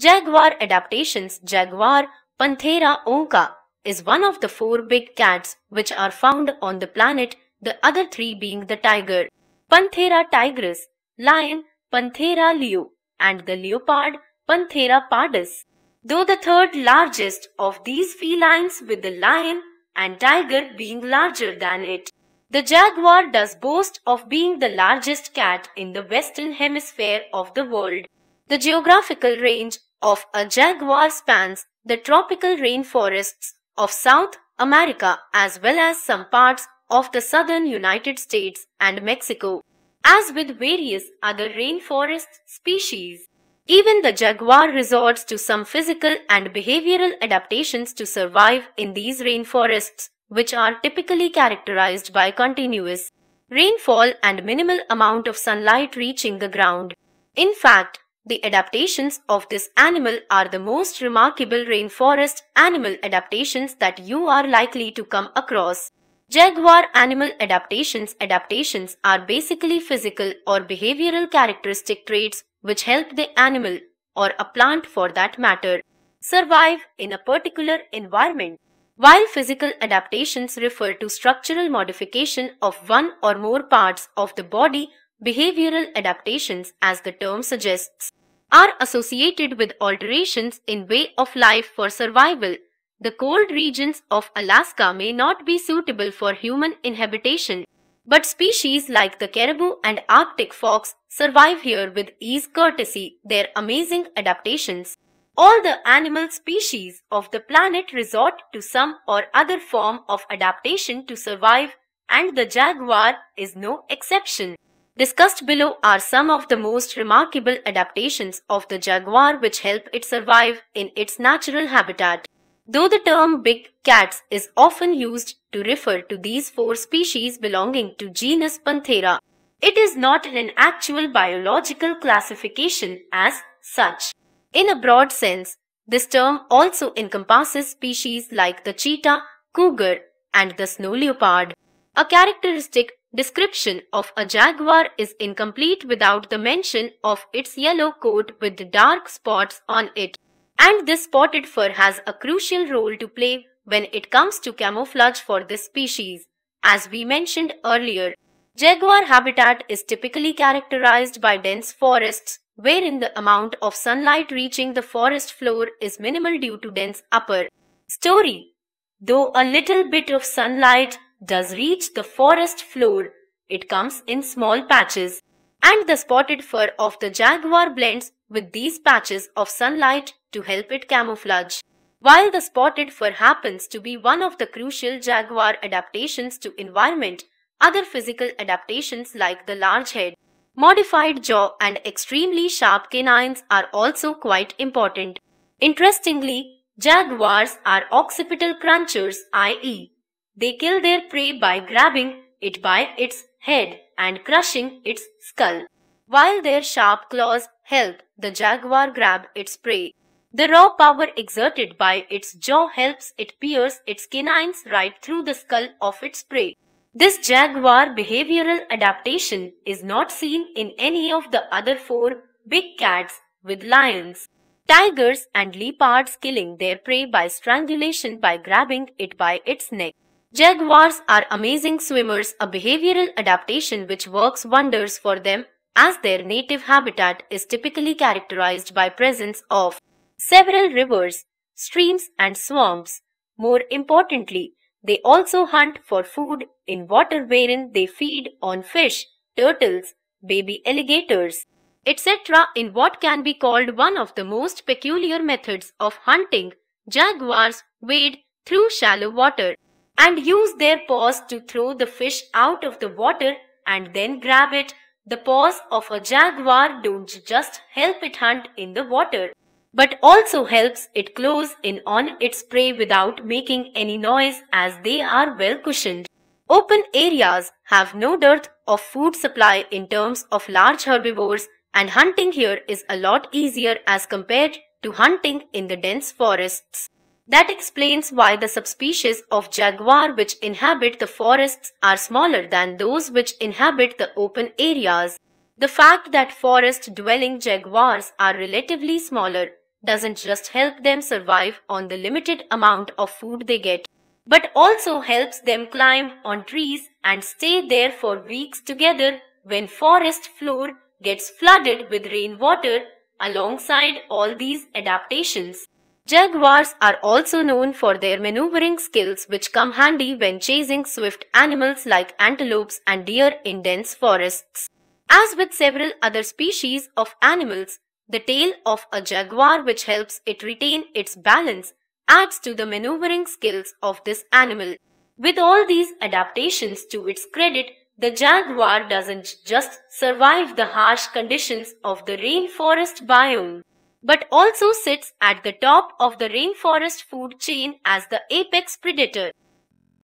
Jaguar adaptations Jaguar panthera onca is one of the four big cats which are found on the planet, the other three being the tiger, Panthera tigris, lion, Panthera leo, and the leopard, Panthera pardus. Though the third largest of these felines with the lion and tiger being larger than it. The jaguar does boast of being the largest cat in the western hemisphere of the world. The geographical range of a jaguar spans the tropical rainforests of South America as well as some parts of the southern United States and Mexico. As with various other rainforest species, even the jaguar resorts to some physical and behavioral adaptations to survive in these rainforests, which are typically characterized by continuous rainfall and minimal amount of sunlight reaching the ground. In fact, the adaptations of this animal are the most remarkable rainforest animal adaptations that you are likely to come across. Jaguar animal adaptations adaptations are basically physical or behavioral characteristic traits which help the animal or a plant for that matter survive in a particular environment. While physical adaptations refer to structural modification of one or more parts of the body, behavioral adaptations, as the term suggests, are associated with alterations in way of life for survival. The cold regions of Alaska may not be suitable for human inhabitation, but species like the caribou and Arctic fox survive here with ease courtesy their amazing adaptations. All the animal species of the planet resort to some or other form of adaptation to survive and the jaguar is no exception. Discussed below are some of the most remarkable adaptations of the jaguar which help it survive in its natural habitat. Though the term big cats is often used to refer to these four species belonging to genus Panthera, it is not an actual biological classification as such. In a broad sense, this term also encompasses species like the cheetah, cougar, and the snow leopard. A characteristic Description of a jaguar is incomplete without the mention of its yellow coat with dark spots on it. And this spotted fur has a crucial role to play when it comes to camouflage for this species. As we mentioned earlier, jaguar habitat is typically characterized by dense forests, wherein the amount of sunlight reaching the forest floor is minimal due to dense upper story. Though a little bit of sunlight does reach the forest floor, it comes in small patches. And the spotted fur of the jaguar blends with these patches of sunlight to help it camouflage. While the spotted fur happens to be one of the crucial jaguar adaptations to environment, other physical adaptations like the large head, modified jaw and extremely sharp canines are also quite important. Interestingly, jaguars are occipital crunchers i.e. They kill their prey by grabbing it by its head and crushing its skull. While their sharp claws help the jaguar grab its prey, the raw power exerted by its jaw helps it pierce its canines right through the skull of its prey. This jaguar behavioral adaptation is not seen in any of the other four big cats with lions. Tigers and leopards killing their prey by strangulation by grabbing it by its neck. Jaguars are amazing swimmers, a behavioral adaptation which works wonders for them as their native habitat is typically characterized by presence of several rivers, streams and swamps. More importantly, they also hunt for food in water wherein they feed on fish, turtles, baby alligators, etc. in what can be called one of the most peculiar methods of hunting. Jaguars wade through shallow water and use their paws to throw the fish out of the water and then grab it. The paws of a jaguar don't just help it hunt in the water, but also helps it close in on its prey without making any noise as they are well cushioned. Open areas have no dearth of food supply in terms of large herbivores and hunting here is a lot easier as compared to hunting in the dense forests. That explains why the subspecies of jaguar which inhabit the forests are smaller than those which inhabit the open areas. The fact that forest-dwelling jaguars are relatively smaller doesn't just help them survive on the limited amount of food they get, but also helps them climb on trees and stay there for weeks together when forest floor gets flooded with rainwater alongside all these adaptations. Jaguars are also known for their maneuvering skills which come handy when chasing swift animals like antelopes and deer in dense forests. As with several other species of animals, the tail of a jaguar which helps it retain its balance adds to the maneuvering skills of this animal. With all these adaptations to its credit, the jaguar doesn't just survive the harsh conditions of the rainforest biome but also sits at the top of the rainforest food chain as the apex predator.